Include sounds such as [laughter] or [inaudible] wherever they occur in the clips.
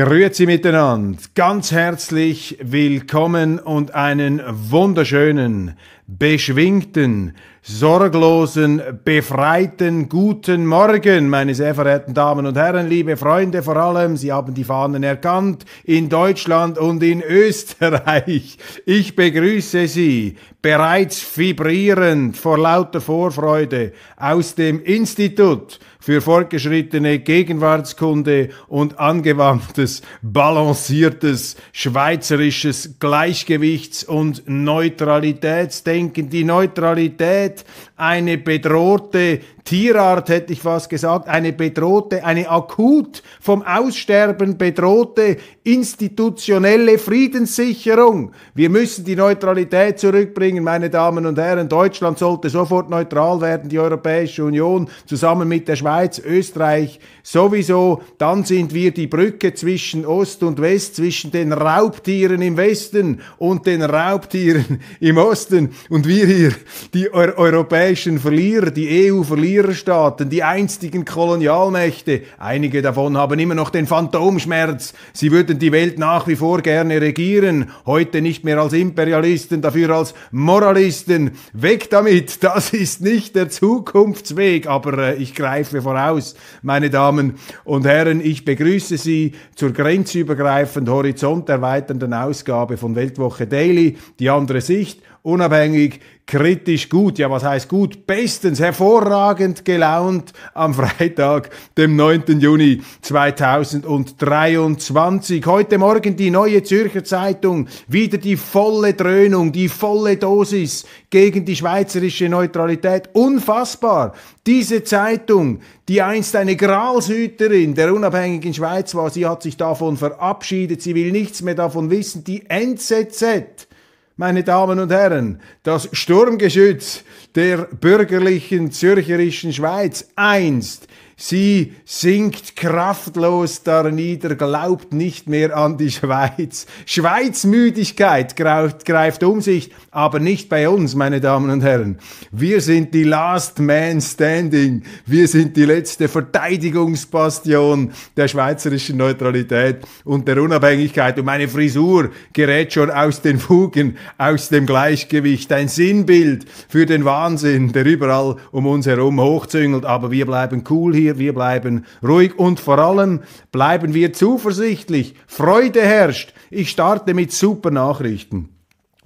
Grüezi miteinander, ganz herzlich willkommen und einen wunderschönen, beschwingten, sorglosen, befreiten guten Morgen, meine sehr verehrten Damen und Herren, liebe Freunde vor allem. Sie haben die Fahnen erkannt in Deutschland und in Österreich. Ich begrüße Sie bereits vibrierend vor lauter Vorfreude aus dem Institut für fortgeschrittene Gegenwartskunde und angewandtes, balanciertes schweizerisches Gleichgewichts- und Neutralitätsdenken. Die Neutralität eine bedrohte Tierart, hätte ich fast gesagt, eine bedrohte, eine akut vom Aussterben bedrohte institutionelle Friedenssicherung. Wir müssen die Neutralität zurückbringen, meine Damen und Herren. Deutschland sollte sofort neutral werden, die Europäische Union zusammen mit der Schweiz, Österreich sowieso. Dann sind wir die Brücke zwischen Ost und West, zwischen den Raubtieren im Westen und den Raubtieren im Osten. Und wir hier, die Europäer europäischen Verlierer, die EU-Verliererstaaten, die einstigen Kolonialmächte. Einige davon haben immer noch den Phantomschmerz. Sie würden die Welt nach wie vor gerne regieren. Heute nicht mehr als Imperialisten, dafür als Moralisten. Weg damit! Das ist nicht der Zukunftsweg. Aber äh, ich greife voraus, meine Damen und Herren. Ich begrüße Sie zur grenzübergreifend horizonterweiternden Ausgabe von Weltwoche Daily. Die andere Sicht unabhängig, kritisch gut. Ja, was heißt gut? Bestens, hervorragend gelaunt am Freitag, dem 9. Juni 2023. Heute Morgen die neue Zürcher Zeitung. Wieder die volle Dröhnung, die volle Dosis gegen die schweizerische Neutralität. Unfassbar. Diese Zeitung, die einst eine Gralshüterin der unabhängigen Schweiz war, sie hat sich davon verabschiedet. Sie will nichts mehr davon wissen. Die NZZ meine Damen und Herren, das Sturmgeschütz der bürgerlichen zürcherischen Schweiz einst Sie sinkt kraftlos darnieder, glaubt nicht mehr an die Schweiz. Schweizmüdigkeit greift um sich, aber nicht bei uns, meine Damen und Herren. Wir sind die Last Man Standing. Wir sind die letzte Verteidigungsbastion der schweizerischen Neutralität und der Unabhängigkeit. Und meine Frisur gerät schon aus den Fugen, aus dem Gleichgewicht. Ein Sinnbild für den Wahnsinn, der überall um uns herum hochzüngelt. Aber wir bleiben cool hier wir, wir bleiben ruhig und vor allem bleiben wir zuversichtlich. Freude herrscht. Ich starte mit super Nachrichten.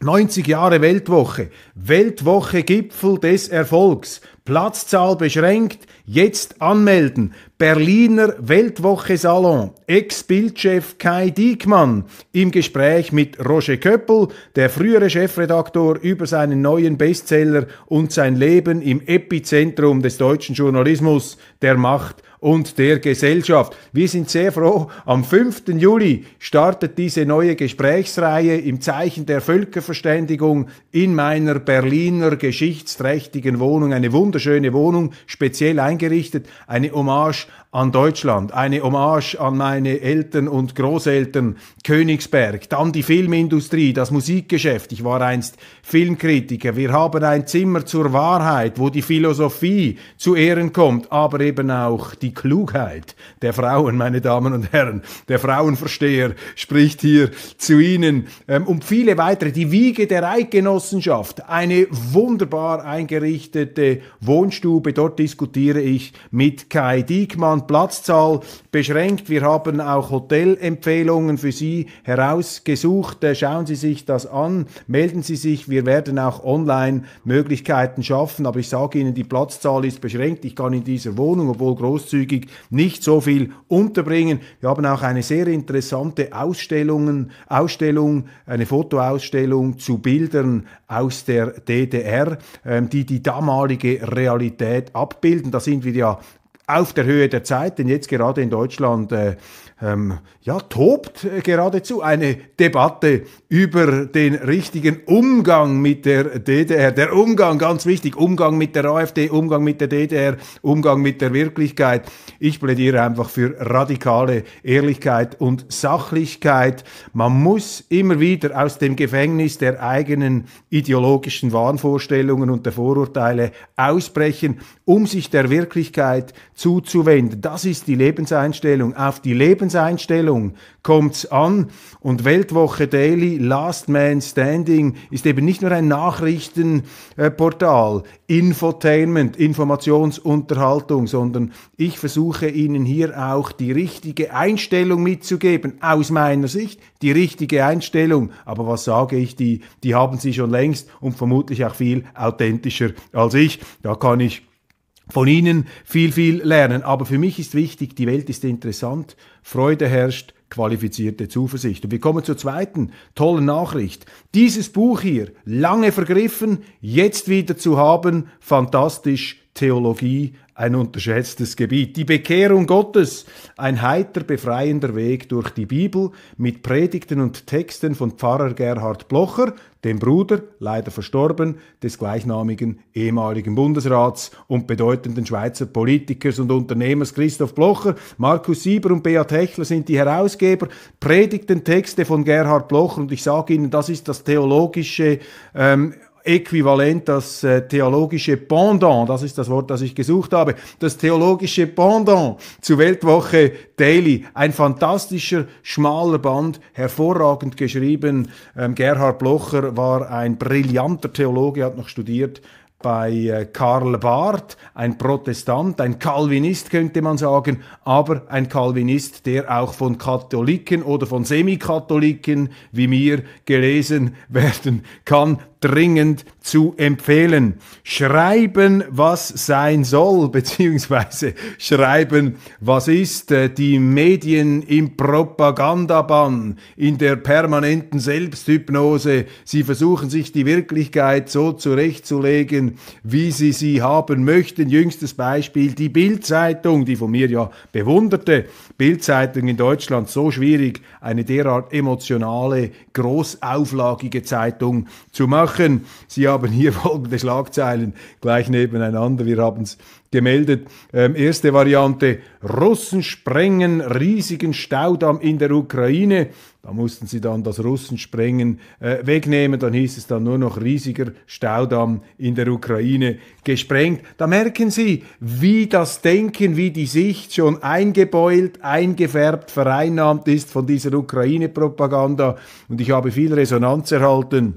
90 Jahre Weltwoche, Weltwoche Gipfel des Erfolgs, Platzzahl beschränkt, jetzt anmelden, Berliner Weltwoche Salon, Ex-Bildchef Kai Diekmann im Gespräch mit Roger Köppel, der frühere Chefredaktor über seinen neuen Bestseller und sein Leben im Epizentrum des deutschen Journalismus, der Macht und der Gesellschaft. Wir sind sehr froh, am 5. Juli startet diese neue Gesprächsreihe im Zeichen der Völkerverständigung in meiner Berliner geschichtsträchtigen Wohnung. Eine wunderschöne Wohnung, speziell eingerichtet, eine Hommage an Deutschland, eine Hommage an meine Eltern und Großeltern, Königsberg, dann die Filmindustrie, das Musikgeschäft, ich war einst Filmkritiker, wir haben ein Zimmer zur Wahrheit, wo die Philosophie zu Ehren kommt, aber eben auch die Klugheit der Frauen, meine Damen und Herren, der Frauenversteher spricht hier zu Ihnen ähm, und viele weitere, die Wiege der Eidgenossenschaft, eine wunderbar eingerichtete Wohnstube, dort diskutiere ich mit Kai Diekmann, Platzzahl beschränkt. Wir haben auch Hotelempfehlungen für Sie herausgesucht. Äh, schauen Sie sich das an, melden Sie sich. Wir werden auch online Möglichkeiten schaffen. Aber ich sage Ihnen, die Platzzahl ist beschränkt. Ich kann in dieser Wohnung, obwohl großzügig, nicht so viel unterbringen. Wir haben auch eine sehr interessante Ausstellungen, Ausstellung, eine Fotoausstellung zu Bildern aus der DDR, ähm, die die damalige Realität abbilden. Da sind wir ja auf der Höhe der Zeit, denn jetzt gerade in Deutschland äh, ähm, ja, tobt äh, geradezu eine Debatte über den richtigen Umgang mit der DDR. Der Umgang, ganz wichtig, Umgang mit der AfD, Umgang mit der DDR, Umgang mit der Wirklichkeit. Ich plädiere einfach für radikale Ehrlichkeit und Sachlichkeit. Man muss immer wieder aus dem Gefängnis der eigenen ideologischen Wahnvorstellungen und der Vorurteile ausbrechen, um sich der Wirklichkeit zuzuwenden. Das ist die Lebenseinstellung. Auf die Lebenseinstellung kommt es an und Weltwoche Daily Last Man Standing ist eben nicht nur ein Nachrichtenportal, Infotainment, Informationsunterhaltung, sondern ich versuche Ihnen hier auch die richtige Einstellung mitzugeben, aus meiner Sicht, die richtige Einstellung. Aber was sage ich, die, die haben Sie schon längst und vermutlich auch viel authentischer als ich. Da kann ich von Ihnen viel, viel lernen. Aber für mich ist wichtig, die Welt ist interessant, Freude herrscht, qualifizierte Zuversicht. Und wir kommen zur zweiten tollen Nachricht. Dieses Buch hier, lange vergriffen, jetzt wieder zu haben, fantastisch, Theologie, ein unterschätztes Gebiet. Die Bekehrung Gottes, ein heiter befreiender Weg durch die Bibel mit Predigten und Texten von Pfarrer Gerhard Blocher, dem Bruder, leider verstorben, des gleichnamigen ehemaligen Bundesrats und bedeutenden Schweizer Politikers und Unternehmers Christoph Blocher. Markus Sieber und Beat Hechler sind die Herausgeber, predigten Texte von Gerhard Blocher und ich sage Ihnen, das ist das theologische ähm, Äquivalent, das äh, theologische Pendant, das ist das Wort, das ich gesucht habe, das theologische Pendant zu Weltwoche Daily. Ein fantastischer, schmaler Band, hervorragend geschrieben. Ähm, Gerhard Blocher war ein brillanter Theologe, hat noch studiert bei äh, Karl Barth, ein Protestant, ein Calvinist könnte man sagen, aber ein Calvinist, der auch von Katholiken oder von Semikatholiken wie mir gelesen werden kann dringend zu empfehlen. Schreiben, was sein soll, [laughs] beziehungsweise schreiben, was ist. Äh, die Medien im Propagandabann, in der permanenten Selbsthypnose. Sie versuchen sich die Wirklichkeit so zurechtzulegen, wie sie sie haben möchten. Jüngstes Beispiel, die Bildzeitung, die von mir ja bewunderte Bildzeitung in Deutschland, so schwierig, eine derart emotionale, großauflagige Zeitung zu machen. Sie haben hier [laughs] folgende Schlagzeilen gleich nebeneinander. Wir haben es gemeldet. Ähm, erste Variante, Russen sprengen riesigen Staudamm in der Ukraine. Da mussten sie dann das Russensprengen äh, wegnehmen, dann hieß es dann nur noch riesiger Staudamm in der Ukraine gesprengt. Da merken Sie, wie das Denken, wie die Sicht schon eingebeult, eingefärbt, vereinnahmt ist von dieser Ukraine-Propaganda. Und ich habe viel Resonanz erhalten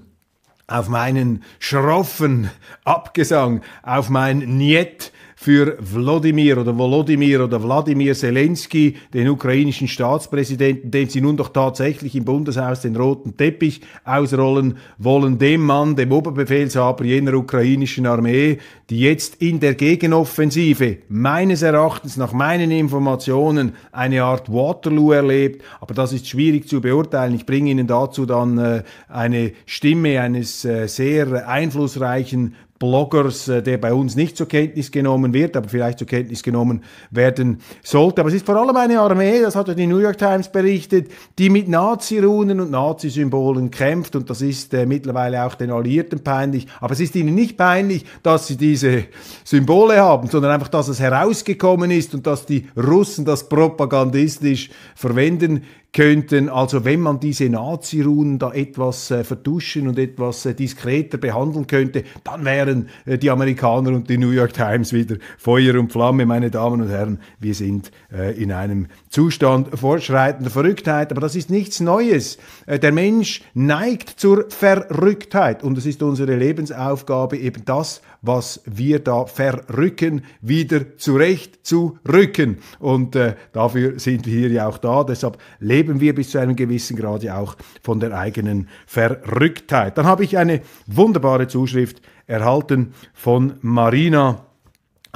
auf meinen schroffen Abgesang, auf mein Niet für Wladimir oder Volodymyr oder Wladimir Zelensky, den ukrainischen Staatspräsidenten, den sie nun doch tatsächlich im Bundeshaus den roten Teppich ausrollen wollen, dem Mann, dem Oberbefehlshaber jener ukrainischen Armee, die jetzt in der Gegenoffensive meines Erachtens nach meinen Informationen eine Art Waterloo erlebt, aber das ist schwierig zu beurteilen. Ich bringe Ihnen dazu dann äh, eine Stimme eines äh, sehr einflussreichen Bloggers, äh, der bei uns nicht zur Kenntnis genommen wird, aber vielleicht zur Kenntnis genommen werden sollte. Aber es ist vor allem eine Armee, das hat die New York Times berichtet, die mit Nazi-Runen und Nazi-Symbolen kämpft und das ist äh, mittlerweile auch den Alliierten peinlich. Aber es ist ihnen nicht peinlich, dass sie diese Symbole haben, sondern einfach, dass es herausgekommen ist und dass die Russen das propagandistisch verwenden könnten. Also wenn man diese Nazi-Runen da etwas äh, vertuschen und etwas äh, diskreter behandeln könnte, dann wären äh, die Amerikaner und die New York Times wieder Feuer und Flamme. Meine Damen und Herren, wir sind äh, in einem Zustand fortschreitender Verrücktheit, aber das ist nichts Neues. Äh, der Mensch neigt zur Verrücktheit und es ist unsere Lebensaufgabe, eben das was wir da verrücken, wieder zurecht zu rücken. Und äh, dafür sind wir hier ja auch da. Deshalb leben wir bis zu einem gewissen Grad ja auch von der eigenen Verrücktheit. Dann habe ich eine wunderbare Zuschrift erhalten von Marina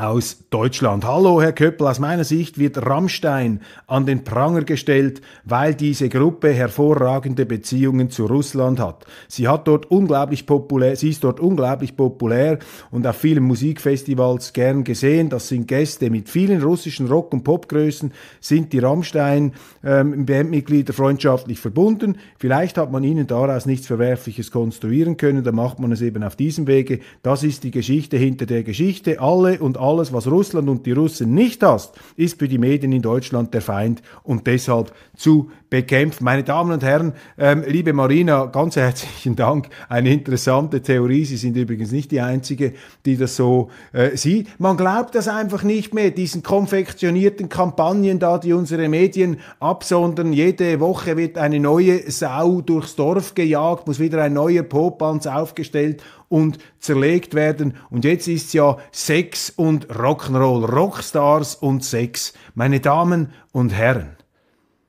aus Deutschland. Hallo, Herr Köppel, aus meiner Sicht wird Rammstein an den Pranger gestellt, weil diese Gruppe hervorragende Beziehungen zu Russland hat. Sie hat dort unglaublich populär, sie ist dort unglaublich populär und auf vielen Musikfestivals gern gesehen. Das sind Gäste mit vielen russischen Rock- und Popgrößen, sind die Rammstein ähm, Bandmitglieder freundschaftlich verbunden. Vielleicht hat man ihnen daraus nichts Verwerfliches konstruieren können, da macht man es eben auf diesem Wege. Das ist die Geschichte hinter der Geschichte. Alle und alle alles, was Russland und die Russen nicht hast, ist für die Medien in Deutschland der Feind und deshalb zu bekämpft. Meine Damen und Herren, ähm, liebe Marina, ganz herzlichen Dank. Eine interessante Theorie. Sie sind übrigens nicht die Einzige, die das so äh, sieht. Man glaubt das einfach nicht mehr, diesen konfektionierten Kampagnen da, die unsere Medien absondern. Jede Woche wird eine neue Sau durchs Dorf gejagt, muss wieder ein neuer Popanz aufgestellt und zerlegt werden. Und jetzt ist ja Sex und Rock'n'Roll, Rockstars und Sex. Meine Damen und Herren.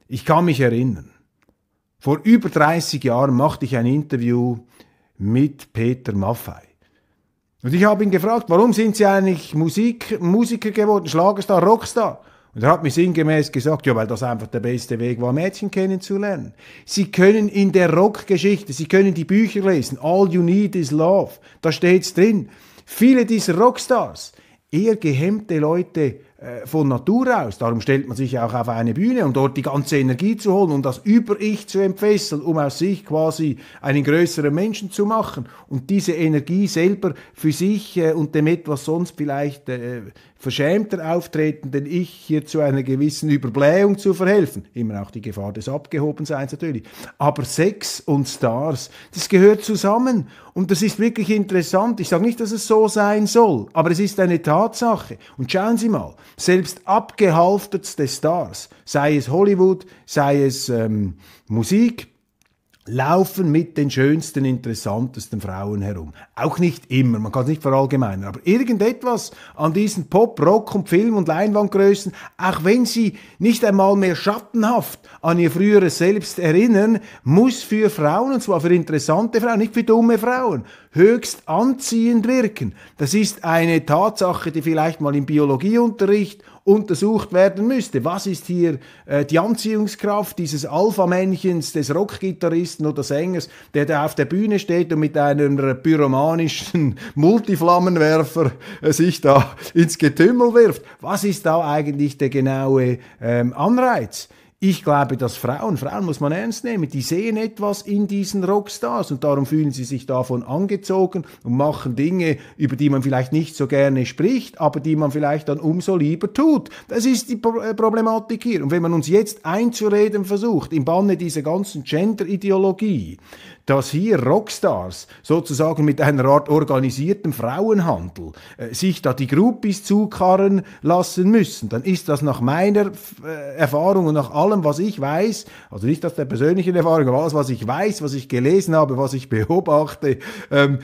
Ich kann mich erinnern, vor über 30 Jahren machte ich ein Interview mit Peter Maffei. Und ich habe ihn gefragt, warum sind Sie eigentlich Musik, Musiker geworden, Schlagerstar, Rockstar? Und er hat mir sinngemäß gesagt, ja, weil das einfach der beste Weg war, Mädchen kennenzulernen. Sie können in der Rockgeschichte, Sie können die Bücher lesen, All You Need Is Love, da steht's drin. Viele dieser Rockstars, eher gehemmte Leute, äh, von Natur aus. Darum stellt man sich auch auf eine Bühne, um dort die ganze Energie zu holen, um das Über-Ich zu entfesseln, um aus sich quasi einen größeren Menschen zu machen und diese Energie selber für sich äh, und dem etwas sonst vielleicht äh, verschämter auftretenden Ich hier zu einer gewissen Überblähung zu verhelfen. Immer auch die Gefahr des Abgehobenseins natürlich. Aber Sex und Stars, das gehört zusammen. Und das ist wirklich interessant. Ich sage nicht, dass es so sein soll, aber es ist eine Tatsache. Und schauen Sie mal, selbst abgehalftetste Stars, sei es Hollywood, sei es ähm, Musik, laufen mit den schönsten, interessantesten Frauen herum. Auch nicht immer, man kann es nicht verallgemeinern, aber irgendetwas an diesen Pop, Rock und Film und Leinwandgrößen, auch wenn sie nicht einmal mehr schattenhaft an ihr früheres Selbst erinnern, muss für Frauen, und zwar für interessante Frauen, nicht für dumme Frauen, höchst anziehend wirken. Das ist eine Tatsache, die vielleicht mal im Biologieunterricht untersucht werden müsste. Was ist hier äh, die Anziehungskraft dieses Alpha-Männchens, des Rockgitarristen oder Sängers, der da auf der Bühne steht und mit einem pyromanischen [laughs] Multiflammenwerfer äh, sich da ins Getümmel wirft? Was ist da eigentlich der genaue ähm, Anreiz? Ich glaube, dass Frauen, Frauen muss man ernst nehmen, die sehen etwas in diesen Rockstars und darum fühlen sie sich davon angezogen und machen Dinge, über die man vielleicht nicht so gerne spricht, aber die man vielleicht dann umso lieber tut. Das ist die äh, Problematik hier. Und wenn man uns jetzt einzureden versucht, im Banne dieser ganzen Gender-Ideologie, dass hier Rockstars sozusagen mit einer Art organisiertem Frauenhandel äh, sich da die Groupies zukarren lassen müssen, dann ist das nach meiner äh, Erfahrung und nach allem, was ich weiß, also nicht aus der persönlichen Erfahrung, aber alles, was ich weiß, was ich gelesen habe, was ich [laughs] beobachte, ähm,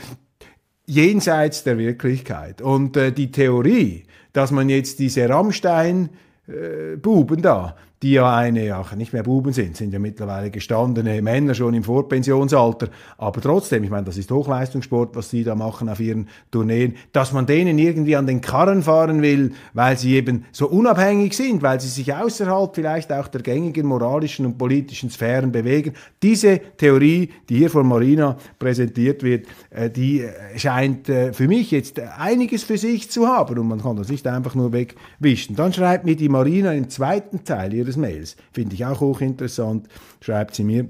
jenseits der Wirklichkeit. Und äh, die Theorie, dass man jetzt diese Rammstein-Buben äh, da die ja eine auch nicht mehr Buben sind, sind ja mittlerweile gestandene Männer schon im Vorpensionsalter. Aber trotzdem, ich meine, das ist Hochleistungssport, was sie da machen auf ihren Tourneen, dass man denen irgendwie an den Karren fahren will, weil sie eben so unabhängig sind, weil sie sich außerhalb vielleicht auch der gängigen moralischen und politischen Sphären bewegen. Diese Theorie, die hier von Marina präsentiert wird, äh, die äh, scheint äh, für mich jetzt einiges für sich zu haben und man kann das nicht einfach nur wegwischen. Dann schreibt mir die Marina im zweiten Teil ihrer Mails. Finde ich auch hochinteressant, schreibt sie mir.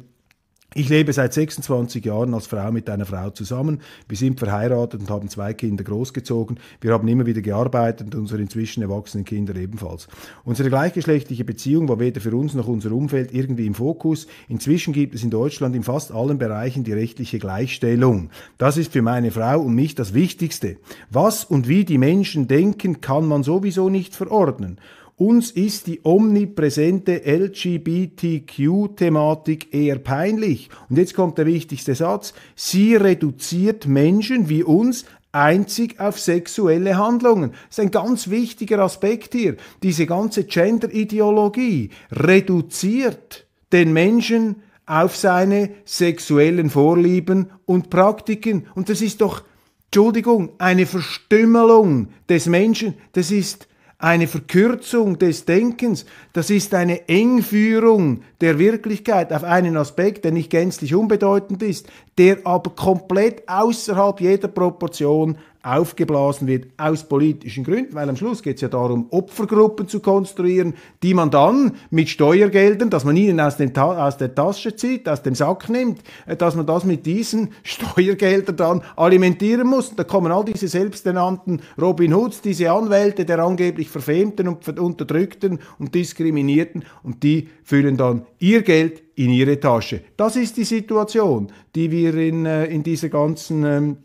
Ich lebe seit 26 Jahren als Frau mit einer Frau zusammen. Wir sind verheiratet und haben zwei Kinder großgezogen. Wir haben immer wieder gearbeitet und unsere inzwischen erwachsenen Kinder ebenfalls. Unsere gleichgeschlechtliche Beziehung war weder für uns noch unser Umfeld irgendwie im Fokus. Inzwischen gibt es in Deutschland in fast allen Bereichen die rechtliche Gleichstellung. Das ist für meine Frau und mich das Wichtigste. Was und wie die Menschen denken, kann man sowieso nicht verordnen. Uns ist die omnipräsente LGBTQ-Thematik eher peinlich. Und jetzt kommt der wichtigste Satz. Sie reduziert Menschen wie uns einzig auf sexuelle Handlungen. Das ist ein ganz wichtiger Aspekt hier. Diese ganze Gender-Ideologie reduziert den Menschen auf seine sexuellen Vorlieben und Praktiken. Und das ist doch, Entschuldigung, eine Verstümmelung des Menschen. Das ist eine Verkürzung des Denkens, das ist eine Engführung der Wirklichkeit auf einen Aspekt, der nicht gänzlich unbedeutend ist, der aber komplett außerhalb jeder Proportion aufgeblasen wird aus politischen Gründen, weil am Schluss geht es ja darum, Opfergruppen zu konstruieren, die man dann mit Steuergeldern, dass man ihnen aus, aus, der Tasche zieht, aus dem Sack nimmt, äh, dass man das mit diesen [laughs] Steuergeldern dann alimentieren muss. Da kommen all diese selbsternannten Robin Hoods, diese Anwälte der angeblich Verfemten und Unterdrückten und Diskriminierten und die füllen dann ihr Geld in ihre Tasche. Das ist die Situation, die wir in, äh, in dieser ganzen ähm,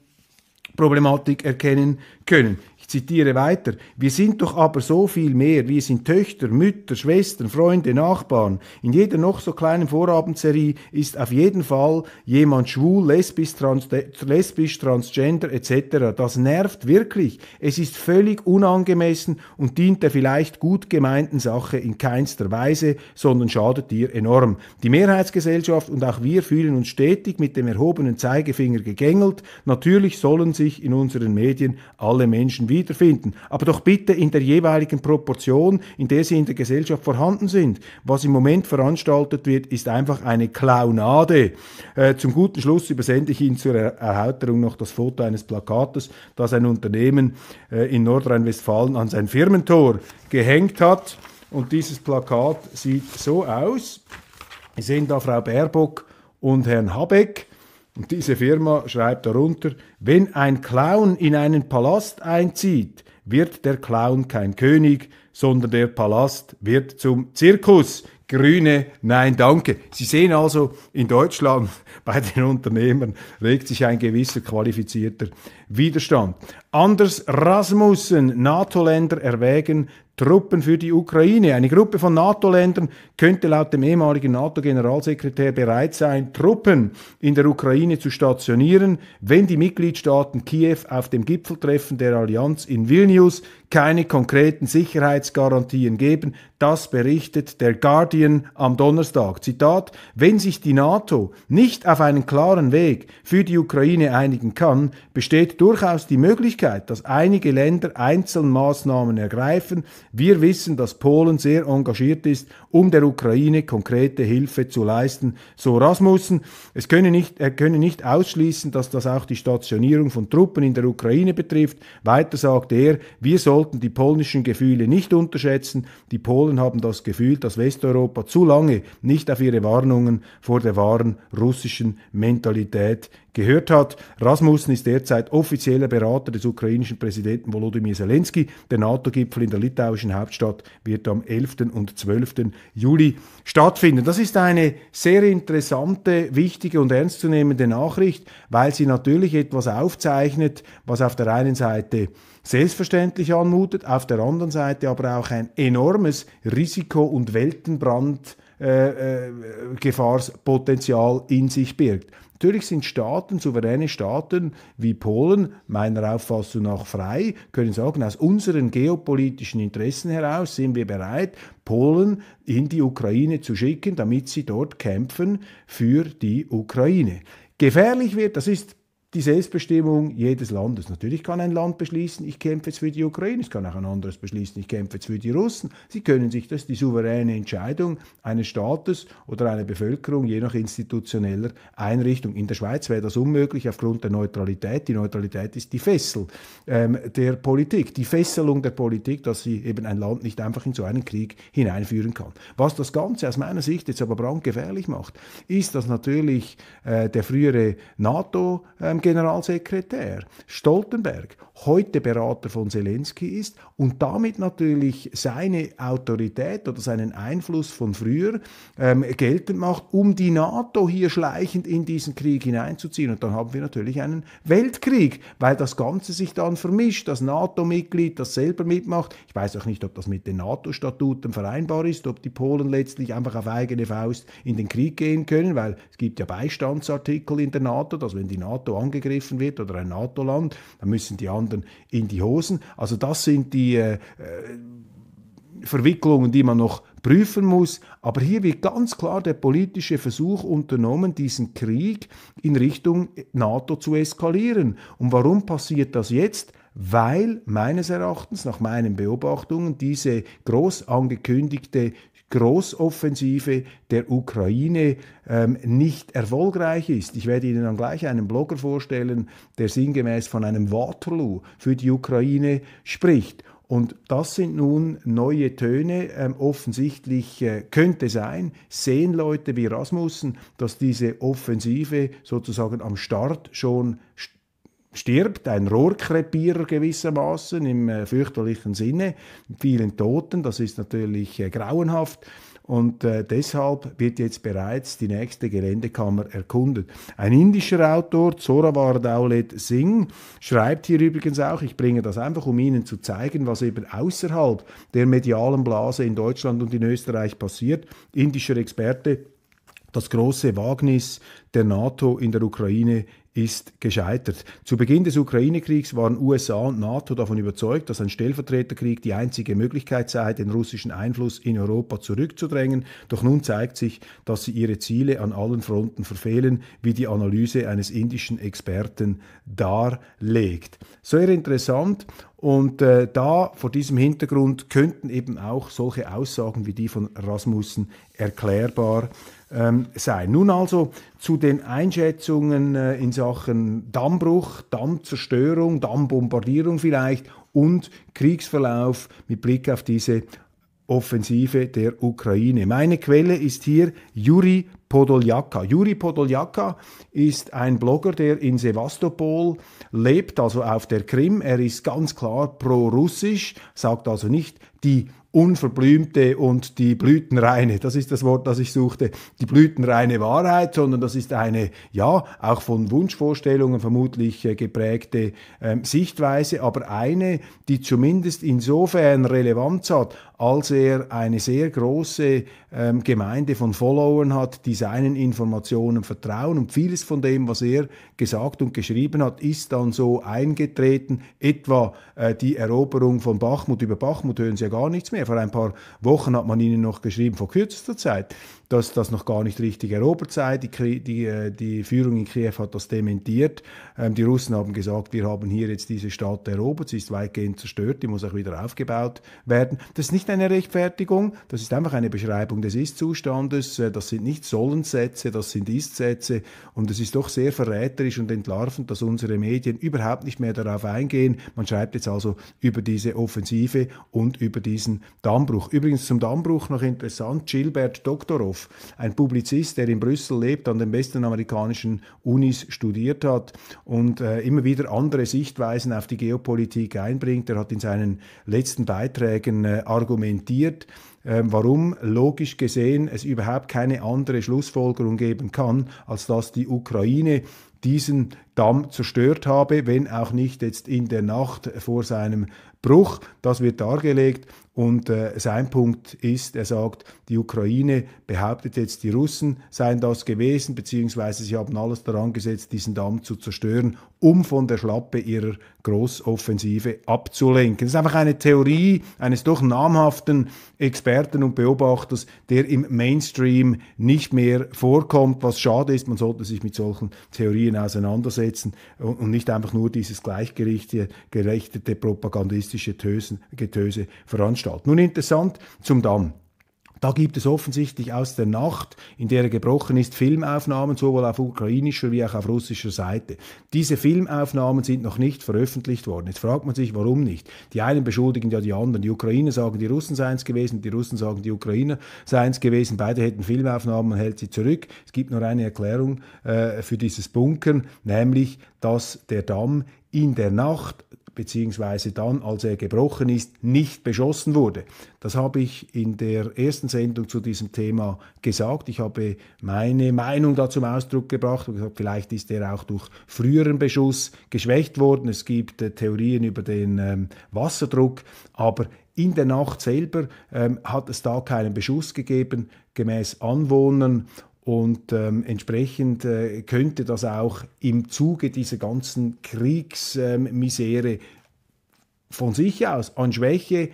Problematik erkennen können. Ich zitiere weiter, wir sind doch aber so viel mehr, wir sind Töchter, Mütter, Schwestern, Freunde, Nachbarn. In jeder noch so kleinen Vorabendserie ist auf jeden Fall jemand schwul, lesbisch, trans, lesbisch transgender etc. Das nervt wirklich. Es ist völlig unangemessen und dient der vielleicht gut gemeinten Sache in keinster Weise, sondern schadet dir enorm. Die Mehrheitsgesellschaft und auch wir fühlen uns stetig mit dem erhobenen Zeigefinger gegängelt. Natürlich sollen sich in unseren Medien alle Menschen wiederfinden. Aber doch bitte in der jeweiligen Proportion, in der sie in der Gesellschaft vorhanden sind. Was im Moment veranstaltet wird, ist einfach eine Klaunade. Äh, zum guten Schluss übersende ich Ihnen zur Erhauterung noch das Foto eines Plakates, das ein Unternehmen äh, in Nordrhein-Westfalen an sein Firmentor gehängt hat. Und dieses Plakat sieht so aus. Sie sehen da Frau Baerbock und Herrn Habeck und diese Firma schreibt darunter, wenn ein Clown in einen Palast einzieht, wird der Clown kein König, sondern der Palast wird zum Zirkus. Grüne, nein, danke. Sie sehen also, in Deutschland [laughs] bei den Unternehmern regt sich ein gewisser qualifizierter Widerstand. Anders Rasmussen, NATO-Länder erwägen Truppen für die Ukraine. Eine Gruppe von NATO-Ländern könnte laut dem ehemaligen NATO-Generalsekretär bereit sein, Truppen in der Ukraine zu stationieren, wenn die Mitgliedstaaten Kiew auf dem Gipfeltreffen der Allianz in Vilnius keine konkreten Sicherheitsgarantien geben. Das berichtet der Guardian am Donnerstag. Zitat, wenn sich die NATO nicht auf einen klaren Weg für die Ukraine einigen kann, besteht besteht durchaus die Möglichkeit, dass einige Länder Einzelmaßnahmen ergreifen. Wir wissen, dass Polen sehr engagiert ist, um der Ukraine konkrete Hilfe zu leisten. So Rasmussen. Es könne nicht, er könne nicht ausschließen, dass das auch die Stationierung von Truppen in der Ukraine betrifft. Weiter sagt er, wir sollten die polnischen Gefühle nicht unterschätzen. Die Polen haben das Gefühl, dass Westeuropa zu lange nicht auf ihre Warnungen vor der wahren russischen Mentalität gehört hat. Rasmussen ist derzeit offizieller Berater des ukrainischen Präsidenten Volodymyr Zelensky. Der NATO-Gipfel in der litauischen Hauptstadt wird am 11. und 12. Juli stattfinden. Das ist eine sehr interessante, wichtige und ernstzunehmende Nachricht, weil sie natürlich etwas aufzeichnet, was auf der einen Seite selbstverständlich anmutet, auf der anderen Seite aber auch ein enormes Risiko und Weltenbrand äh, äh, Gefahrspotenzial in sich birgt. Natürlich sind Staaten, souveräne Staaten wie Polen, meiner Auffassung nach frei, können sagen, aus unseren geopolitischen Interessen heraus sind wir bereit, Polen in die Ukraine zu schicken, damit sie dort kämpfen für die Ukraine. Gefährlich wird, das ist die Selbstbestimmung jedes Landes. Natürlich kann ein Land beschließen, ich kämpfe jetzt für die Ukraine, es kann auch ein anderes beschließen, ich kämpfe jetzt für die Russen. Sie können sich das, die souveräne Entscheidung eines Staates oder einer Bevölkerung, je nach institutioneller Einrichtung. In der Schweiz wäre das unmöglich aufgrund der Neutralität. Die Neutralität ist die Fessel ähm, der Politik, die Fesselung der Politik, dass sie eben ein Land nicht einfach in so einen Krieg hineinführen kann. Was das Ganze aus meiner Sicht jetzt aber brandgefährlich macht, ist, dass natürlich äh, der frühere NATO- ähm, generalsekretär Stoltenberg heute Berater von Zelensky ist und damit natürlich seine Autorität oder seinen Einfluss von früher ähm, geltend macht, um die NATO hier schleichend in diesen Krieg hineinzuziehen. Und dann haben wir natürlich einen Weltkrieg, weil das Ganze sich dann vermischt. Das NATO-Mitglied, das selber mitmacht. Ich weiß auch nicht, ob das mit den NATO-Statuten vereinbar ist, ob die Polen letztlich einfach auf eigene Faust in den Krieg gehen können, weil es gibt ja Beistandsartikel in der NATO, dass wenn die NATO angegriffen angegriffen wird oder ein NATO-Land, dann müssen die anderen in die Hosen. Also das sind die äh, äh, Verwicklungen, die man noch prüfen muss. Aber hier wird ganz klar der politische Versuch unternommen, diesen Krieg in Richtung NATO zu eskalieren. Und warum passiert das jetzt? weil meines Erachtens, nach meinen Beobachtungen, diese groß angekündigte Großoffensive der Ukraine ähm, nicht erfolgreich ist. Ich werde Ihnen dann gleich einen Blogger vorstellen, der sinngemäß von einem Waterloo für die Ukraine spricht. Und das sind nun neue Töne. Ähm, offensichtlich äh, könnte sein, sehen Leute wie Rasmussen, dass diese Offensive sozusagen am Start schon stattfindet stirbt ein Rohrkrepierer gewissermaßen im äh, fürchterlichen Sinne, mit vielen Toten. Das ist natürlich äh, grauenhaft. Und äh, deshalb wird jetzt bereits die nächste Geländekammer erkundet. Ein indischer Autor, Zorawar Daulet Singh, schreibt hier übrigens auch, ich bringe das einfach, um Ihnen zu zeigen, was eben außerhalb der medialen Blase in Deutschland und in Österreich passiert. Indischer Experte das große Wagnis der NATO in der Ukraine ist gescheitert. Zu Beginn des Ukraine-Kriegs waren USA und NATO davon überzeugt, dass ein Stellvertreterkrieg die einzige Möglichkeit sei, den russischen Einfluss in Europa zurückzudrängen. Doch nun zeigt sich, dass sie ihre Ziele an allen Fronten verfehlen, wie die Analyse eines indischen Experten darlegt. Sehr interessant und äh, da vor diesem Hintergrund könnten eben auch solche Aussagen wie die von Rasmussen erklärbar ähm, sein. Nun also zu den Einschätzungen äh, in Sachen Dammbruch, Dammzerstörung, Dammbombardierung vielleicht und Kriegsverlauf mit Blick auf diese Offensive der Ukraine. Meine Quelle ist hier Juri Podoljaka. Juri Podoljaka ist ein Blogger, der in Sevastopol lebt, also auf der Krim. Er ist ganz klar pro-russisch, sagt also nicht die unverblümte und die blütenreine, das ist das Wort, das ich suchte, die blütenreine Wahrheit, sondern das ist eine, ja, auch von Wunschvorstellungen vermutlich äh, geprägte äh, Sichtweise, aber eine, die zumindest insofern Relevanz hat, als er eine sehr große ähm, Gemeinde von Followern hat, die seinen Informationen vertrauen. Und vieles von dem, was er gesagt und geschrieben hat, ist dann so eingetreten, etwa äh, die Eroberung von Bachmut. Über Bachmut hören Sie ja gar nichts mehr. Vor ein paar Wochen hat man Ihnen noch geschrieben, vor kürzester Zeit, dass das noch gar nicht richtig erobert sei. Die, die, äh, die Führung in Kiew hat das dementiert. Ähm, die Russen haben gesagt, wir haben hier jetzt diese Stadt erobert, sie ist weitgehend zerstört, die muss auch wieder aufgebaut werden. Das ist nicht eine Rechtfertigung, das ist einfach eine Beschreibung des Ist-Zustandes. Äh, das sind nicht Sollensätze, das sind Ist-Sätze und es ist doch sehr verräterisch und entlarvend, dass unsere Medien überhaupt nicht mehr darauf eingehen. Man schreibt jetzt also über diese Offensive und über diesen Dammbruch. Übrigens zum Dammbruch noch interessant, Gilbert Doktorov, ein Publizist, der in Brüssel lebt, an den besten amerikanischen Unis studiert hat und äh, immer wieder andere Sichtweisen auf die Geopolitik einbringt. Er hat in seinen letzten Beiträgen äh, argumentiert, ähm, warum logisch gesehen es überhaupt keine andere Schlussfolgerung geben kann, als dass die Ukraine diesen Damm zerstört habe, wenn auch nicht jetzt in der Nacht vor seinem Bruch. Das wird dargelegt. Und äh, sein Punkt ist, er sagt, die Ukraine behauptet jetzt, die Russen seien das gewesen, beziehungsweise sie haben alles daran gesetzt, diesen Damm zu zerstören, um von der Schlappe ihrer Großoffensive abzulenken. Das ist einfach eine Theorie eines doch namhaften Experten und Beobachters, der im Mainstream nicht mehr vorkommt, was schade ist. Man sollte sich mit solchen Theorien auseinandersetzen und, nicht einfach nur dieses gleichgerichtete propagandistische rassistische Tösen, Getöse veranstaltet. Nun interessant zum Damm. Da gibt es offensichtlich aus der Nacht, in der er gebrochen ist, Filmaufnahmen, sowohl auf ukrainischer wie auch auf russischer Seite. Diese Filmaufnahmen sind noch nicht veröffentlicht worden. Jetzt fragt man sich, warum nicht? Die einen beschuldigen ja die anderen. Die Ukrainer sagen, die Russen seien es gewesen, die Russen sagen, die Ukrainer seien es gewesen. Beide hätten Filmaufnahmen, man hält sie zurück. Es gibt nur eine Erklärung äh, für dieses Bunkern, nämlich, dass der Damm in der Nacht beziehungsweise dann, als er gebrochen ist, nicht beschossen wurde. Das habe ich in der ersten Sendung zu diesem Thema gesagt. Ich habe meine Meinung da zum Ausdruck gebracht und gesagt, vielleicht ist er auch durch früheren Beschuss geschwächt worden. Es gibt äh, Theorien über den ähm, Wasserdruck, aber in der Nacht selber ähm, hat es da keinen Beschuss gegeben, gemäß Anwohnern. Und ähm, entsprechend äh, könnte das auch im Zuge dieser ganzen Kriegsmisere ähm, von sich aus an Schwäche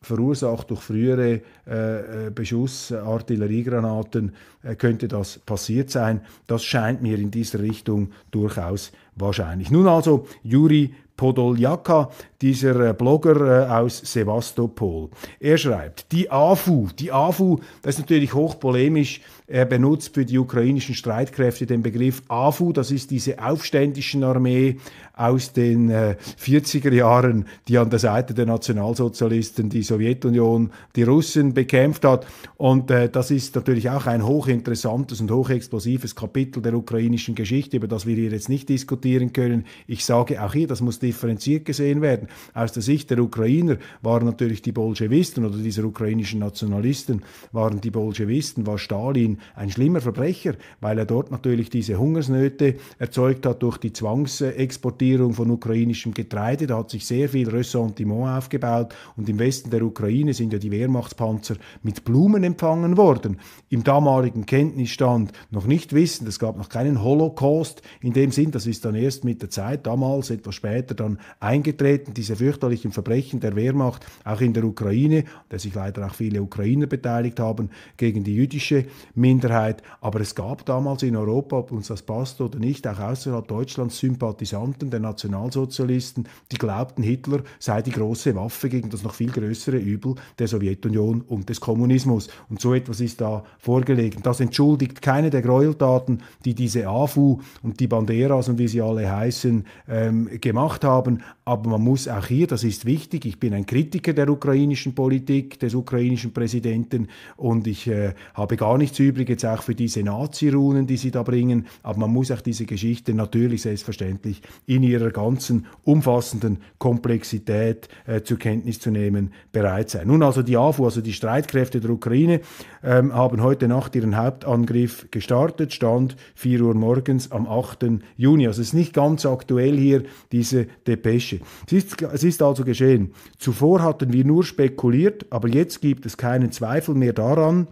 verursacht durch frühere äh, äh Beschuss äh, könnte das passiert sein. Das scheint mir in dieser Richtung durchaus wahrscheinlich. Nun also Juri Podoljaka, dieser äh, Blogger äh, aus Sevastopol. Er schreibt, die AFU, die AFU, das ist natürlich hochpolemisch, er äh, benutzt für die ukrainischen Streitkräfte den Begriff AFU, das ist diese aufständischen Armee aus den 40er Jahren, die an der Seite der Nationalsozialisten die Sowjetunion, die Russen bekämpft hat. Und das ist natürlich auch ein hochinteressantes und hochexplosives Kapitel der ukrainischen Geschichte, über das wir hier jetzt nicht diskutieren können. Ich sage auch hier, das muss differenziert gesehen werden aus der Sicht der Ukrainer waren natürlich die Bolschewisten oder dieser ukrainischen Nationalisten waren die Bolschewisten, war Stalin ein schlimmer Verbrecher, weil er dort natürlich diese Hungersnöte erzeugt hat durch die Zwangsexportierung von ukrainischem Getreide. Da hat sich sehr viel Ressentiment aufgebaut und im Westen der Ukraine sind ja die Wehrmachtspanzer mit Blumen empfangen worden. Im damaligen Kenntnisstand noch nicht wissen, es gab noch keinen Holocaust in dem Sinn, das ist dann erst mit der Zeit damals etwas später dann eingetreten diese fürchterlichen Verbrechen der Wehrmacht auch in der Ukraine, der sich leider auch viele Ukrainer beteiligt haben, gegen die jüdische Minderheit. Aber es gab damals in Europa, ob uns das passt oder nicht, auch außerhalb Deutschlands Sympathisanten der Nationalsozialisten, die glaubten, Hitler sei die große Waffe gegen das noch viel größere Übel der Sowjetunion und des Kommunismus. Und so etwas ist da vorgelegen. Das entschuldigt keine der Gräueltaten, die diese AFU und die Banderas und wie sie alle heißen, ähm, gemacht haben. Aber man muss auch hier, das ist wichtig, ich bin ein Kritiker der ukrainischen Politik, des ukrainischen Präsidenten und ich äh, habe gar nichts übrig jetzt auch für diese Nazi-Runen, die sie da bringen, aber man muss auch diese Geschichte natürlich selbstverständlich in ihrer ganzen umfassenden Komplexität äh, zur Kenntnis zu nehmen bereit sein. Nun also die AFU, also die Streitkräfte der Ukraine, ähm, haben heute Nacht ihren Hauptangriff gestartet, Stand 4 Uhr morgens am 8. Juni. Also es ist nicht ganz aktuell hier diese Depesche. Es ist es ist also geschehen. Zuvor hatten wir nur spekuliert, aber jetzt gibt es keinen Zweifel mehr daran,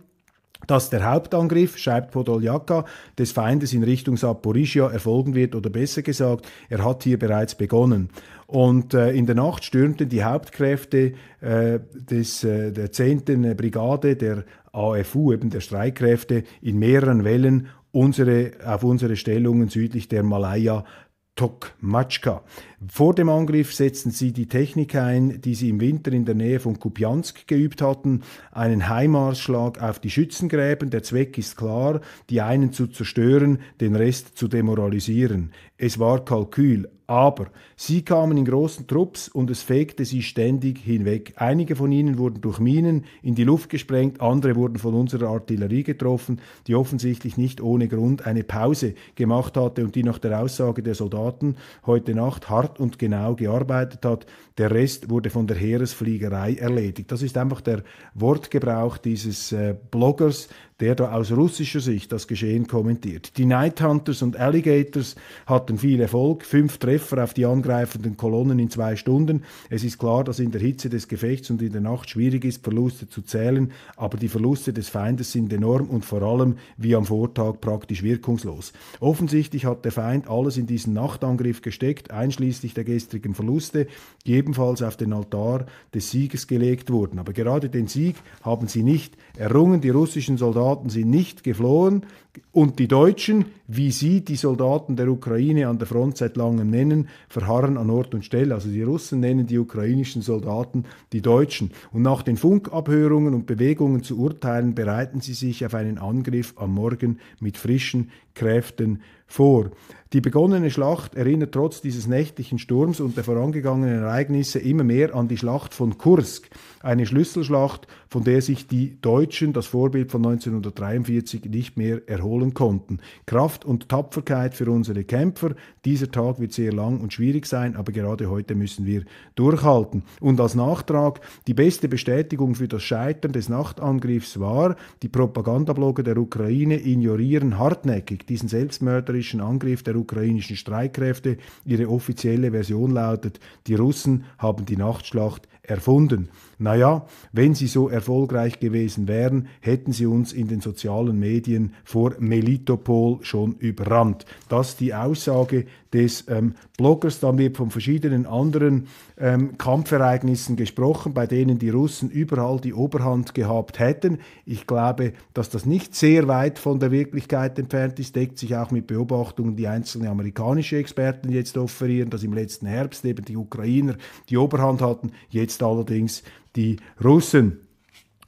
dass der Hauptangriff, schreibt Podoljaka, des Feindes in Richtung Saporischia erfolgen wird oder besser gesagt, er hat hier bereits begonnen. Und äh, in der Nacht stürmten die Hauptkräfte äh, des, äh, der 10. Brigade der AFU, eben der Streitkräfte, in mehreren Wellen unsere, auf unsere Stellungen südlich der Malaya Tokmatschka. Vor dem Angriff setzten sie die Technik ein, die sie im Winter in der Nähe von Kupiansk geübt hatten, einen Heimarschlag auf die Schützengräben. Der Zweck ist klar, die einen zu zerstören, den Rest zu demoralisieren. Es war Kalkül, aber sie kamen in großen Trupps und es fegte sie ständig hinweg. Einige von ihnen wurden durch Minen in die Luft gesprengt, andere wurden von unserer Artillerie getroffen, die offensichtlich nicht ohne Grund eine Pause gemacht hatte und die nach der Aussage der Soldaten heute Nacht hart und genau gearbeitet hat. Der Rest wurde von der Heeresfliegerei erledigt. Das ist einfach der Wortgebrauch dieses äh, Bloggers, der da aus russischer Sicht das Geschehen kommentiert. Die Night Hunters und Alligators hatten viel Erfolg, fünf Treffer auf die angreifenden Kolonnen in zwei Stunden. Es ist klar, dass in der Hitze des Gefechts und in der Nacht schwierig ist, Verluste zu zählen, aber die Verluste des Feindes sind enorm und vor allem wie am Vortag praktisch wirkungslos. Offensichtlich hat der Feind alles in diesen Nachtangriff gesteckt, einschließlich der gestrigen Verluste, die ebenfalls auf den Altar des Sieges gelegt wurden. Aber gerade den Sieg haben sie nicht errungen. Die russischen Soldaten Soldaten sind nicht geflohen und die Deutschen, wie sie die Soldaten der Ukraine an der Front seit langem nennen, verharren an Ort und Stelle. Also die Russen nennen die ukrainischen Soldaten die Deutschen. Und nach den Funkabhörungen und Bewegungen zu urteilen, bereiten sie sich auf einen Angriff am Morgen mit frischen Kräften vor. Die begonnene Schlacht erinnert trotz dieses nächtlichen Sturms und der vorangegangenen Ereignisse immer mehr an die Schlacht von Kursk, eine Schlüsselschlacht, von der sich die Deutschen, das Vorbild von 1943, nicht mehr erholen konnten. Kraft und Tapferkeit für unsere Kämpfer. Dieser Tag wird sehr lang und schwierig sein, aber gerade heute müssen wir durchhalten. Und als Nachtrag, die beste Bestätigung für das Scheitern des Nachtangriffs war, die Propagandablogger der Ukraine ignorieren hartnäckig diesen selbstmörderischen Angriff der ukrainischen Streitkräfte. Ihre offizielle Version lautet, die Russen haben die Nachtschlacht erfunden naja, wenn sie so erfolgreich gewesen wären, hätten sie uns in den sozialen Medien vor Melitopol schon überrannt. Das ist die Aussage des ähm, Bloggers. Dann wird von verschiedenen anderen ähm, Kampfereignissen gesprochen, bei denen die Russen überall die Oberhand gehabt hätten. Ich glaube, dass das nicht sehr weit von der Wirklichkeit entfernt ist, deckt sich auch mit Beobachtungen, die einzelne amerikanische Experten jetzt offerieren, dass im letzten Herbst eben die Ukrainer die Oberhand hatten, jetzt allerdings die Russen.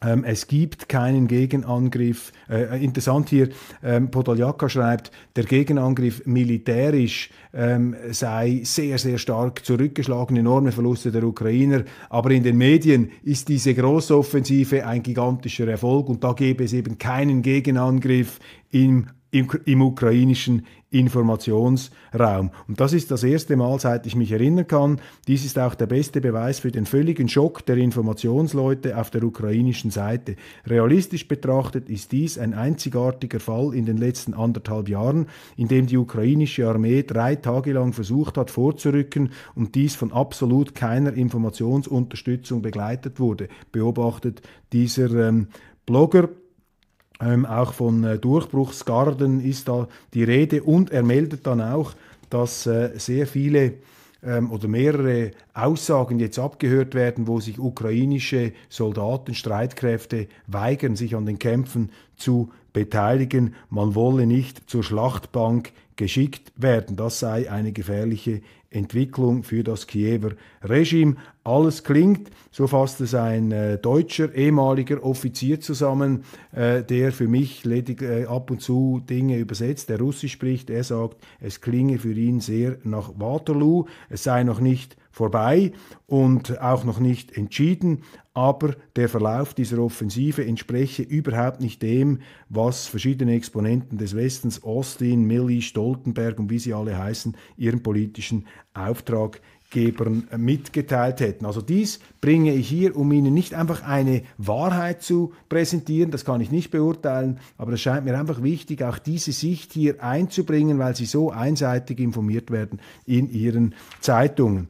Ähm, es gibt keinen Gegenangriff. Äh, interessant hier, ähm, Podoljaka schreibt, der Gegenangriff militärisch ähm, sei sehr, sehr stark zurückgeschlagen, enorme Verluste der Ukrainer. Aber in den Medien ist diese Großoffensive ein gigantischer Erfolg und da gäbe es eben keinen Gegenangriff im im, im ukrainischen Informationsraum. Und das ist das erste Mal, seit ich mich erinnern kann. Dies ist auch der beste Beweis für den völligen Schock der Informationsleute auf der ukrainischen Seite. Realistisch betrachtet ist dies ein einzigartiger Fall in den letzten anderthalb Jahren, in dem die ukrainische Armee drei Tage lang versucht hat vorzurücken und dies von absolut keiner Informationsunterstützung begleitet wurde. Beobachtet dieser ähm, Blogger. Ähm, auch von äh, Durchbruchsgarden ist da die Rede und er meldet dann auch, dass äh, sehr viele ähm, oder mehrere Aussagen jetzt abgehört werden, wo sich ukrainische Soldaten, Streitkräfte weigern, sich an den Kämpfen zu beteiligen. Man wolle nicht zur Schlachtbank geschickt werden. Das sei eine gefährliche Entwicklung für das Kiewer Regime. Alles klingt, so fasste sein äh, deutscher ehemaliger Offizier zusammen, äh, der für mich ledig, äh, ab und zu Dinge übersetzt, der Russisch spricht. Er sagt, es klinge für ihn sehr nach Waterloo, es sei noch nicht vorbei und auch noch nicht entschieden, aber der Verlauf dieser Offensive entspreche überhaupt nicht dem, was verschiedene Exponenten des Westens, Austin, Milley, Stoltenberg und wie sie alle heißen, ihren politischen Auftrag äh, mitgeteilt hätten. Also dies bringe ich hier, um Ihnen nicht einfach eine Wahrheit zu präsentieren, das kann ich nicht beurteilen, aber es scheint mir einfach wichtig, auch diese Sicht hier einzubringen, weil Sie so einseitig informiert werden in Ihren Zeitungen.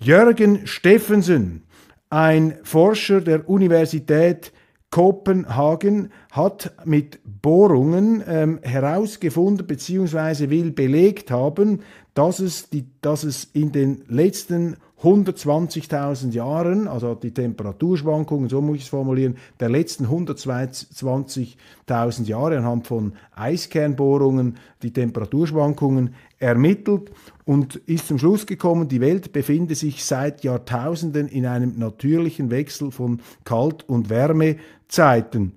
Jürgen Steffensen, ein Forscher der Universität Kopenhagen hat mit Bohrungen ähm, herausgefunden bzw. will belegt haben, dass es, die, dass es in den letzten 120.000 Jahren, also die Temperaturschwankungen, so muss ich es formulieren, der letzten 120.000 Jahre anhand von Eiskernbohrungen die Temperaturschwankungen ermittelt und ist zum Schluss gekommen, die Welt befinde sich seit Jahrtausenden in einem natürlichen Wechsel von Kalt- und Wärmezeiten.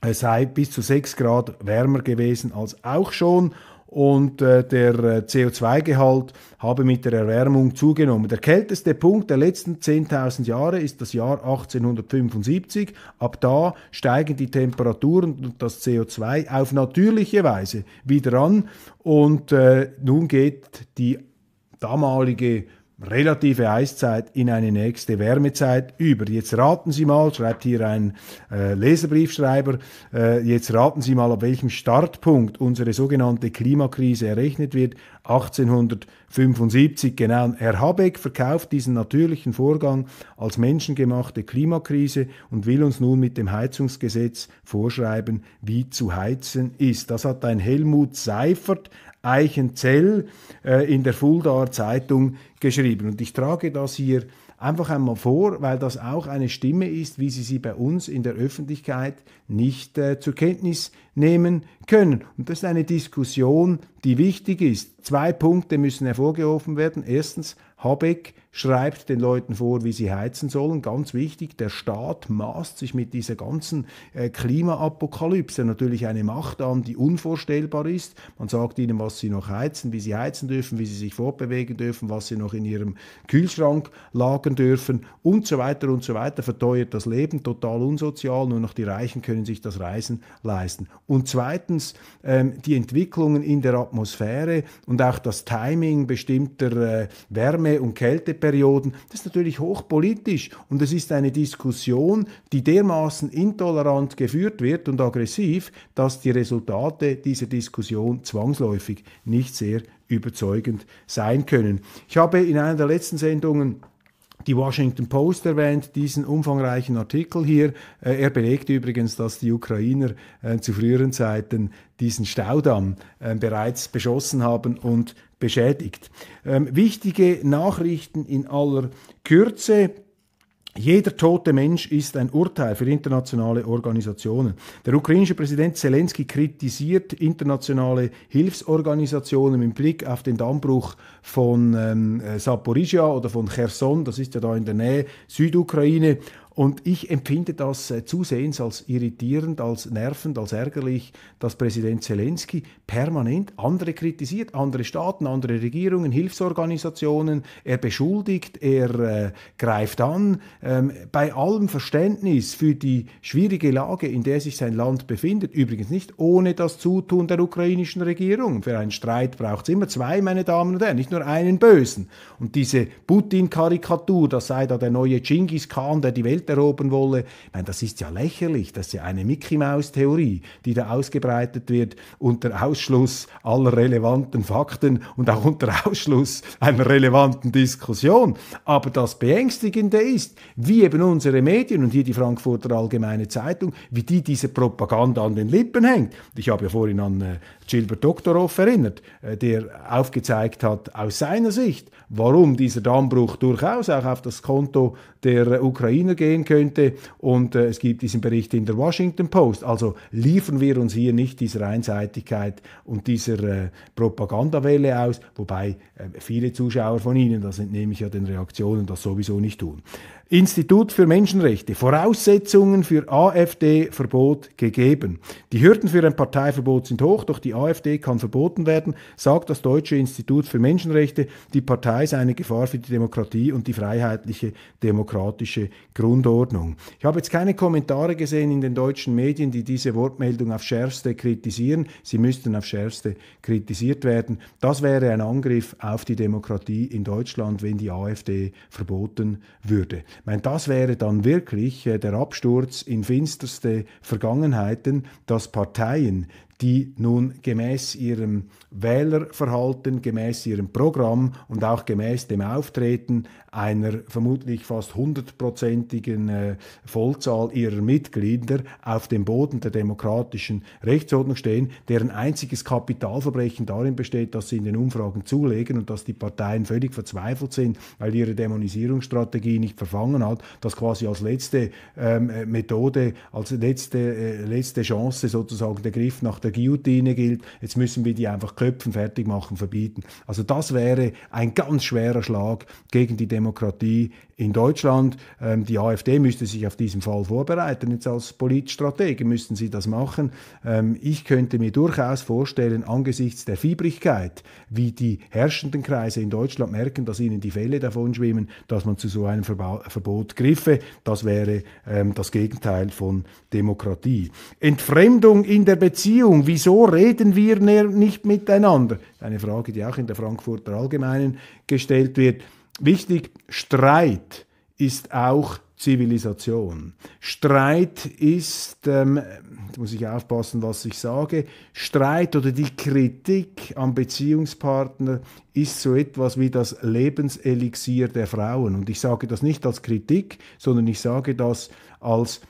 Es sei bis zu 6 Grad wärmer gewesen als auch schon und äh, der äh, CO2-Gehalt habe mit der Erwärmung zugenommen. Der kälteste Punkt der letzten 10.000 Jahre ist das Jahr 1875. Ab da steigen die Temperaturen und das CO2 auf natürliche Weise wieder an und äh, nun geht die damalige relative Eiszeit in eine nächste Wärmezeit über. Jetzt raten Sie mal, schreibt hier ein äh, Leserbriefschreiber, äh, jetzt raten Sie mal, ab welchem Startpunkt unsere sogenannte Klimakrise errechnet wird. 1875, genau. Herr Habeck verkauft diesen natürlichen Vorgang als menschengemachte Klimakrise und will uns nun mit dem Heizungsgesetz vorschreiben, wie zu heizen ist. Das hat ein Helmut Seifert, Eichenzell, äh, in der Fuldaer Zeitung geschrieben. Und ich trage das hier einfach einmal vor, weil das auch eine Stimme ist, wie Sie sie bei uns in der Öffentlichkeit nicht äh, zur Kenntnis nehmen können. Und das ist eine Diskussion, die wichtig ist. Zwei Punkte müssen hervorgehoben werden. Erstens, Habeck schreibt den Leuten vor, wie sie heizen sollen. Ganz wichtig, der Staat maßt sich mit dieser ganzen äh, Klimaapokalypse natürlich eine Macht an, die unvorstellbar ist. Man sagt ihnen, was sie noch heizen, wie sie heizen dürfen, wie sie sich fortbewegen dürfen, was sie noch noch in ihrem Kühlschrank lagern dürfen und so weiter und so weiter, verteuert das Leben, total unsozial, nur noch die Reichen können sich das Reisen leisten. Und zweitens ähm, die Entwicklungen in der Atmosphäre und auch das Timing bestimmter äh, Wärme- und Kälteperioden, das ist natürlich hochpolitisch und es ist eine Diskussion, die dermaßen intolerant geführt wird und aggressiv, dass die Resultate dieser Diskussion zwangsläufig nicht sehr überzeugend sein können. Ich habe in einer der letzten Sendungen die Washington Post erwähnt, diesen umfangreichen Artikel hier. Äh, er belegt übrigens, dass die Ukrainer äh, zu früheren Zeiten diesen Staudamm äh, bereits beschossen haben und beschädigt. Ähm, wichtige Nachrichten in aller Kürze. Jeder tote Mensch ist ein Urteil für internationale Organisationen. Der ukrainische Präsident Zelensky kritisiert internationale Hilfsorganisationen mit Blick auf den Dammbruch von ähm, äh, oder von Cherson, das ist ja da in der Nähe Südukraine, und ich empfinde das äh, zusehends als irritierend, als nervend, als ärgerlich, dass Präsident Zelensky permanent andere kritisiert, andere Staaten, andere Regierungen, Hilfsorganisationen. Er beschuldigt, er äh, greift an. Ähm, bei allem Verständnis für die schwierige Lage, in der sich sein Land befindet, übrigens nicht ohne das Zutun der ukrainischen Regierung. Für einen Streit braucht es immer zwei, meine Damen und Herren, nicht nur einen Bösen. Und diese Putin-Karikatur, das sei da der neue Genghis Khan, der die Welt Welt erobern wolle. Ich meine, das ist ja lächerlich, das ist ja eine Mickey-Maus-Theorie, die da ausgebreitet wird unter Ausschluss aller relevanten Fakten und auch unter Ausschluss einer relevanten Diskussion. Aber das Beängstigende ist, wie eben unsere Medien und hier die Frankfurter Allgemeine Zeitung, wie die diese Propaganda an den Lippen hängt. Ich habe ja vorhin an äh, Gilbert Doktorow erinnert, äh, der aufgezeigt hat aus seiner Sicht, warum dieser Dammbruch durchaus auch auf das Konto der äh, Ukrainer gehen sein könnte. Und äh, es gibt diesen Bericht in der Washington Post. Also liefern wir uns hier nicht dieser Einseitigkeit und dieser äh, Propagandawelle aus, wobei äh, viele Zuschauer von Ihnen, das entnehme ich ja den Reaktionen, das sowieso nicht tun. Institut für Menschenrechte. Voraussetzungen für AfD-Verbot gegeben. Die Hürden für ein Parteiverbot sind hoch, doch die AfD kann verboten werden, sagt das Deutsche Institut für Menschenrechte. Die Partei sei eine Gefahr für die Demokratie und die freiheitliche demokratische Grundordnung. Ich habe jetzt keine Kommentare gesehen in den deutschen Medien, die diese Wortmeldung auf schärfste kritisieren. Sie müssten auf schärfste kritisiert werden. Das wäre ein Angriff auf die Demokratie in Deutschland, wenn die AfD verboten würde. Ich meine, das wäre dann wirklich äh, der Absturz in finsterste Vergangenheiten, dass Parteien, die nun gemäß ihrem Wählerverhalten, gemäß ihrem Programm und auch gemäß dem Auftreten einer vermutlich fast hundertprozentigen äh, Vollzahl ihrer Mitglieder auf dem Boden der demokratischen Rechtsordnung stehen, deren einziges Kapitalverbrechen darin besteht, dass sie in den Umfragen zulegen und dass die Parteien völlig verzweifelt sind, weil ihre Dämonisierungsstrategie nicht verfangen hat, dass quasi als letzte ähm, äh, Methode, als letzte, äh, letzte Chance sozusagen der Griff nach der Guillotine gilt. Jetzt müssen wir die einfach köpfen, fertig machen, verbieten. Also das wäre ein ganz schwerer Schlag gegen die Demokratie Demokratie in Deutschland. Ähm, die AfD müsste sich auf diesen Fall vorbereiten. Jetzt als Politstrategen müssten sie das machen. Ähm, ich könnte mir durchaus vorstellen, angesichts der Fiebrigkeit, wie die herrschenden Kreise in Deutschland merken, dass ihnen die Fälle davon schwimmen, dass man zu so einem Verba Verbot griffe. Das wäre ähm, das Gegenteil von Demokratie. Entfremdung in der Beziehung. Wieso reden wir ne-, nicht miteinander? Eine Frage, die auch in der Frankfurter Allgemeinen gestellt wird. Wichtig, Streit ist auch Zivilisation. Streit ist, ähm, muss ich aufpassen, was ich sage, Streit oder die Kritik am Beziehungspartner ist so etwas wie das Lebenselixier der Frauen. Und ich sage das nicht als Kritik, sondern ich sage das als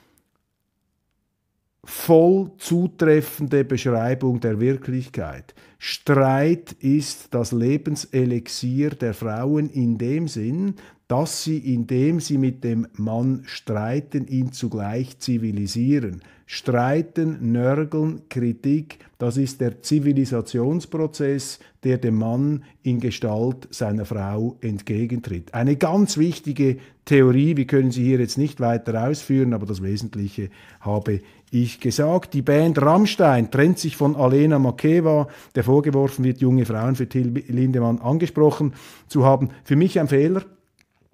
voll zutreffende Beschreibung der Wirklichkeit. Streit ist das Lebenselixier der Frauen in dem Sinn, dass sie, indem sie mit dem Mann streiten, ihn zugleich zivilisieren. Streiten, Nörgeln, Kritik, das ist der Zivilisationsprozess, der dem Mann in Gestalt seiner Frau entgegentritt. Eine ganz wichtige Theorie, wir können sie hier jetzt nicht weiter ausführen, aber das Wesentliche habe ich gesagt. Die Band Rammstein trennt sich von Alena Makeva, der vorgeworfen wird, junge Frauen für Till Lindemann angesprochen zu haben. Für mich ein Fehler.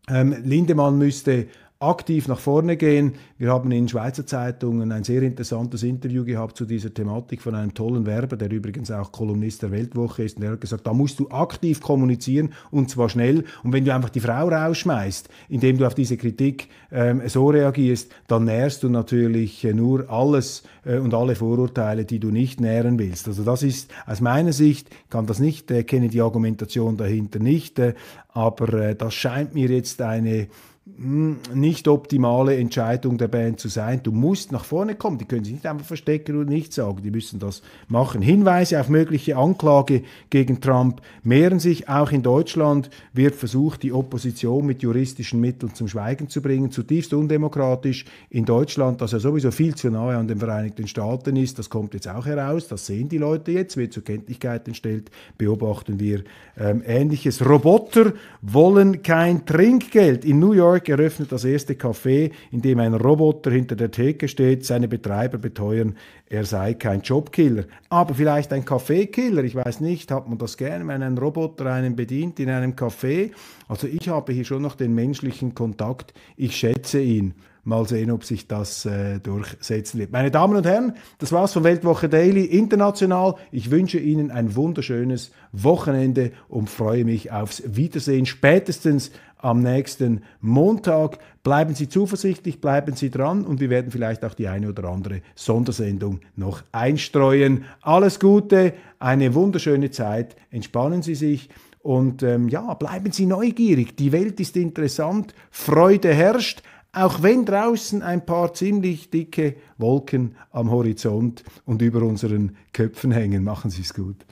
Ähm, Lindemann müsste aktiv nach vorne gehen. Wir haben in Schweizer Zeitungen ein sehr interessantes Interview gehabt zu dieser Thematik von einem tollen Werber, der übrigens auch Kolumnist der Weltwoche ist. Und der hat gesagt, da musst du aktiv kommunizieren und zwar schnell. Und wenn du einfach die Frau rausschmeißt, indem du auf diese Kritik ähm, so reagierst, dann nährst du natürlich äh, nur alles äh, und alle Vorurteile, die du nicht nähren willst. Also das ist aus meiner Sicht, kann das nicht, äh, kenne die Argumentation dahinter nicht, äh, aber äh, das scheint mir jetzt eine hm, nicht optimale Entscheidung der Band zu sein. Du musst nach vorne kommen. Die können sich nicht einfach verstecken und nichts sagen. Die müssen das machen. Hinweise auf mögliche Anklage gegen Trump mehren sich. Auch in Deutschland wird versucht, die Opposition mit juristischen Mitteln zum Schweigen zu bringen. Zutiefst undemokratisch in Deutschland, dass er sowieso viel zu nahe an den Vereinigten Staaten ist. Das kommt jetzt auch heraus. Das sehen die Leute jetzt. Wird zur Kenntlichkeit entstellt. Beobachten wir ähm, Ähnliches. Roboter wollen kein Trinkgeld. In New York York eröffnet das erste Café, in dem ein Roboter hinter der Theke steht. Seine Betreiber beteuern, er sei kein Jobkiller, aber vielleicht ein Kaffeekiller. Ich weiß nicht, hat man das gerne, wenn ein Roboter einen bedient in einem Café? Also ich habe hier schon noch den menschlichen Kontakt. Ich schätze ihn. Mal sehen, ob sich das äh, durchsetzen wird. Meine Damen und Herren, das war's von Weltwoche Daily International. Ich wünsche Ihnen ein wunderschönes Wochenende und freue mich aufs Wiedersehen spätestens am nächsten Montag. Bleiben Sie zuversichtlich, bleiben Sie dran und wir werden vielleicht auch die eine oder andere Sondersendung noch einstreuen. Alles Gute, eine wunderschöne Zeit, entspannen Sie sich und ähm, ja, bleiben Sie neugierig. Die Welt ist interessant, Freude herrscht auch wenn draußen ein paar ziemlich dicke Wolken am Horizont und über unseren Köpfen hängen. Machen Sie es gut.